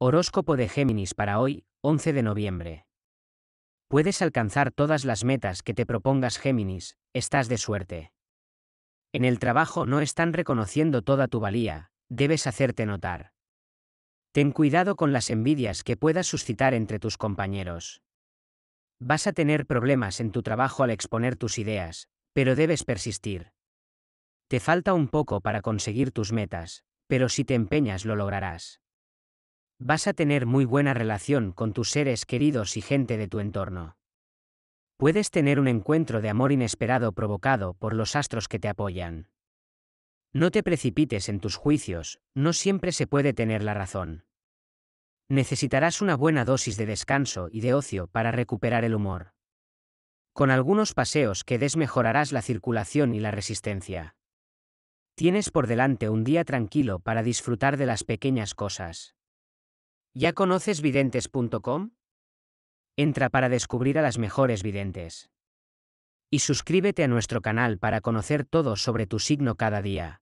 Horóscopo de Géminis para hoy, 11 de noviembre. Puedes alcanzar todas las metas que te propongas Géminis, estás de suerte. En el trabajo no están reconociendo toda tu valía, debes hacerte notar. Ten cuidado con las envidias que puedas suscitar entre tus compañeros. Vas a tener problemas en tu trabajo al exponer tus ideas, pero debes persistir. Te falta un poco para conseguir tus metas, pero si te empeñas lo lograrás. Vas a tener muy buena relación con tus seres queridos y gente de tu entorno. Puedes tener un encuentro de amor inesperado provocado por los astros que te apoyan. No te precipites en tus juicios, no siempre se puede tener la razón. Necesitarás una buena dosis de descanso y de ocio para recuperar el humor. Con algunos paseos que des mejorarás la circulación y la resistencia. Tienes por delante un día tranquilo para disfrutar de las pequeñas cosas. ¿Ya conoces videntes.com? Entra para descubrir a las mejores videntes. Y suscríbete a nuestro canal para conocer todo sobre tu signo cada día.